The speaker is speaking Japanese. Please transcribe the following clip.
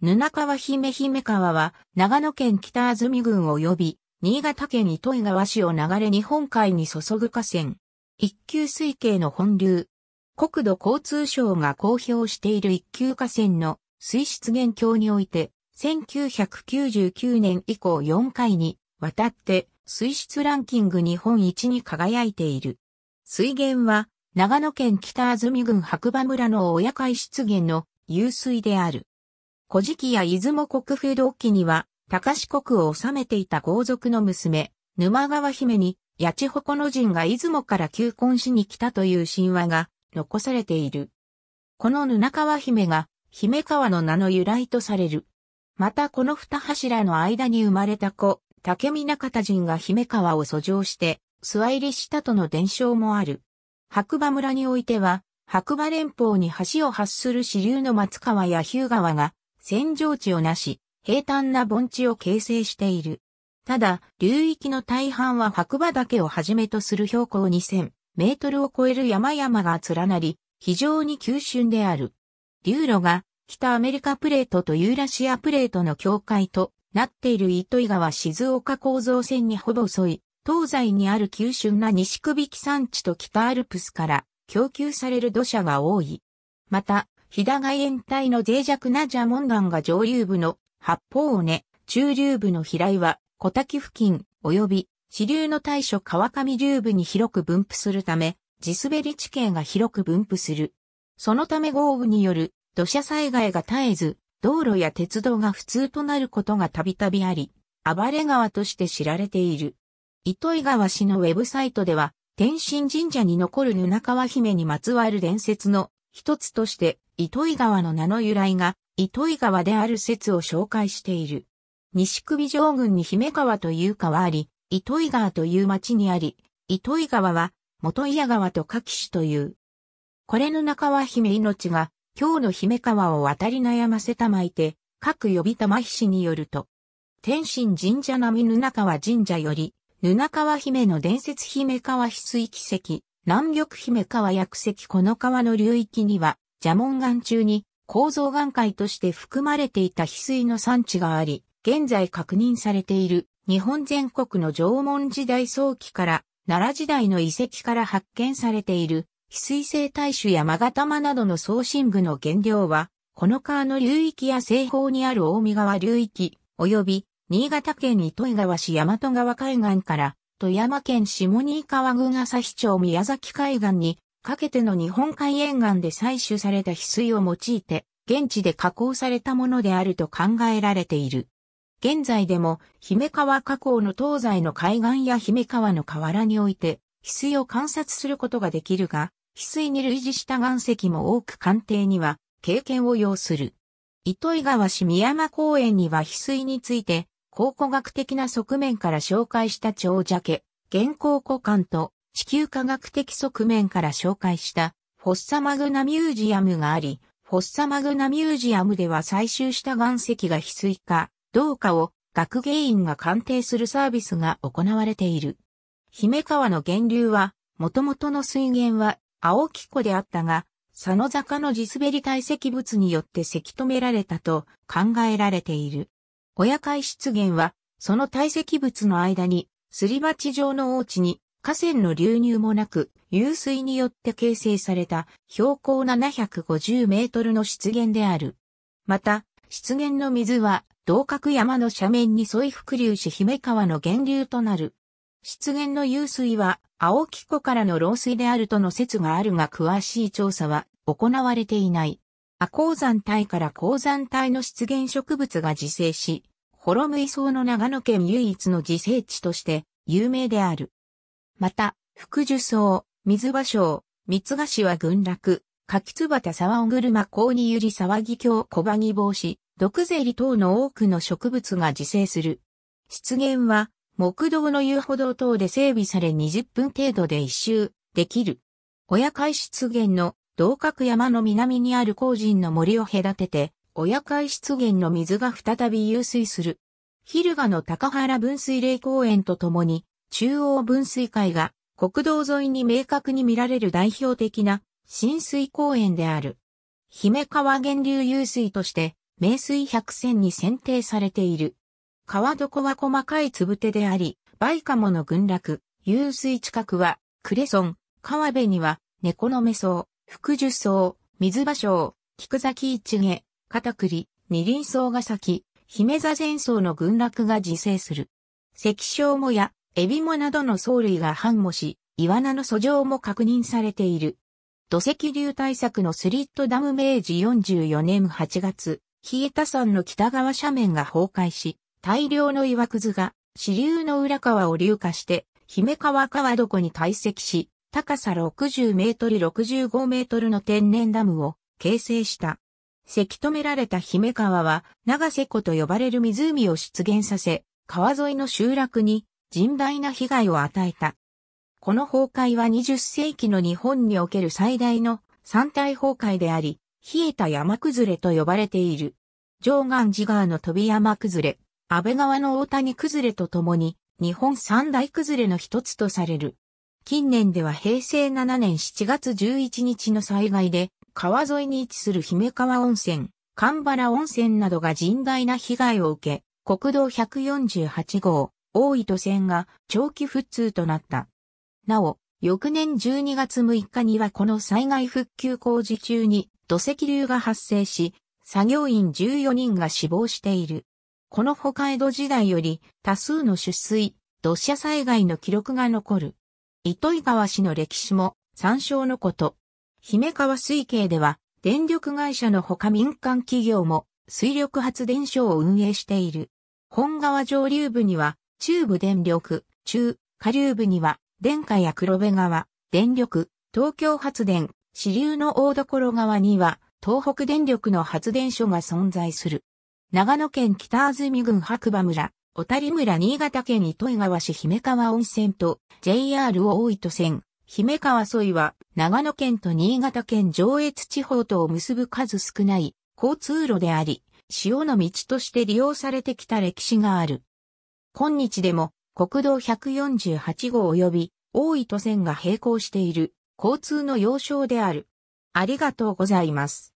布川姫姫川は、長野県北安住郡及び、新潟県糸井川市を流れ日本海に注ぐ河川。一級水系の本流。国土交通省が公表している一級河川の水質現況において、1999年以降4回にわたって水質ランキング日本一に輝いている。水源は長野県北安住郡白馬村の親海湿原の湧水である。古事記や出雲国風土記には、高四国を治めていた豪族の娘、沼川姫に、八千穂の人が出雲から求婚しに来たという神話が残されている。この沼川姫が、姫川の名の由来とされる。またこの二柱の間に生まれた子、竹見中田人が姫川を遡上して、諏訪入りしたとの伝承もある。白馬村においては、白馬連峰に橋を発する支流の松川や日向川が、扇状地をなし、平坦な盆地を形成している。ただ、流域の大半は白馬岳をはじめとする標高2000メートルを超える山々が連なり、非常に急峻である。流路が北アメリカプレートとユーラシアプレートの境界となっている糸井川静岡構造線にほぼ沿い、東西にある急峻な西首木山地と北アルプスから供給される土砂が多い。また、飛騨外縁帯の脆弱な蛇紋岩が上流部の八方尾根、中流部の飛来は小滝付近及び支流の大所川上流部に広く分布するため、地滑り地形が広く分布する。そのため豪雨による土砂災害が絶えず、道路や鉄道が不通となることがたびたびあり、暴れ川として知られている。糸井川市のウェブサイトでは、天神神社に残る布川姫にまつわる伝説の一つとして、糸魚川の名の由来が、糸魚川である説を紹介している。西首上郡に姫川という川あり、糸魚川という町にあり、糸魚川は、元屋川と柿市という。これの中は姫命が、今日の姫川を渡り悩ませたまいて、各呼びたまひによると、天神神社並みぬなかわ神社より、ぬなかわ姫の伝説姫川翡翠奇跡、南玉姫川薬石この川の流域には、蛇紋岩中に構造岩塊として含まれていた翡翠の産地があり、現在確認されている日本全国の縄文時代早期から奈良時代の遺跡から発見されている翡翠生大種やマガタマなどの送信具の原料は、この川の流域や西方にある大見川流域、及び新潟県糸魚川市大和川海岸から富山県下新川郡朝日町宮崎海岸に、かけての日本海沿岸で採取された翡翠を用いて、現地で加工されたものであると考えられている。現在でも、姫川河口の東西の海岸や姫川の河原において、翡翠を観察することができるが、翡翠に類似した岩石も多く鑑定には、経験を要する。糸井川市宮山公園には翡翠について、考古学的な側面から紹介した長家、現考古館と地球科学的側面から紹介したフォッサマグナミュージアムがあり、フォッサマグナミュージアムでは採集した岩石が翡翠かどうかを学芸員が鑑定するサービスが行われている。姫川の源流は、元々の水源は青木湖であったが、佐野坂の地滑り堆積物によってせき止められたと考えられている。親会湿原は、その堆積物の間に、すり鉢状の大地に、河川の流入もなく、湧水によって形成された標高750メートルの湿原である。また、湿原の水は、同角山の斜面に沿い伏流し姫川の源流となる。湿原の湧水は、青木湖からの漏水であるとの説があるが詳しい調査は行われていない。亜鉱山帯から鉱山帯の湿原植物が自生し、ホロムイソウの長野県唯一の自生地として有名である。また、福寿草、水芭蕉、三ヶ市は群落、柿津畑沢尾車甲にゆり沢木京小葉木帽子、毒ゼリ等の多くの植物が自生する。湿原は、木道の遊歩道等で整備され20分程度で一周できる。親会湿原の同角山の南にある工人の森を隔てて、親海湿原の水が再び湧水する。昼ガの高原分水嶺公園とともに、中央分水会が国道沿いに明確に見られる代表的な浸水公園である。姫川源流湧水として、名水百選に選定されている。川床は細かいつぶてであり、バイカモの群落、湧水近くは、クレソン、川辺には、猫の目層、福樹草、水芭蕉、菊崎一毛、片栗、二輪草が咲き、姫座前草の群落が自生する。石小もや、エビもなどの藻類が繁茂し、イワナの素状も確認されている。土石流対策のスリットダム明治44年8月、日枝山の北側斜面が崩壊し、大量の岩くずが支流の裏川を流下して、姫川川床に堆積し、高さ60メートル65メートルの天然ダムを形成した。せき止められた姫川は、長瀬湖と呼ばれる湖を出現させ、川沿いの集落に甚大な被害を与えた。この崩壊は20世紀の日本における最大の山体崩壊であり、冷えた山崩れと呼ばれている。上岸寺川の飛山崩れ、安倍川の大谷崩れとともに、日本三大崩れの一つとされる。近年では平成7年7月11日の災害で、川沿いに位置する姫川温泉、神原温泉などが甚大な被害を受け、国道148号、大糸線が長期復通となった。なお、翌年12月6日にはこの災害復旧工事中に土石流が発生し、作業員14人が死亡している。この北海道時代より多数の出水、土砂災害の記録が残る。糸魚川市の歴史も参照のこと。姫川水系では、電力会社のほか民間企業も水力発電所を運営している。本川上流部には中部電力、中、下流部には電化や黒部川、電力、東京発電、支流の大所川には東北電力の発電所が存在する。長野県北安住郡白馬村、小谷村新潟県糸魚川市姫川温泉と JR 大糸線、姫川沿いは長野県と新潟県上越地方とを結ぶ数少ない交通路であり、潮の道として利用されてきた歴史がある。今日でも国道148号及び大糸線が並行している交通の要衝である。ありがとうございます。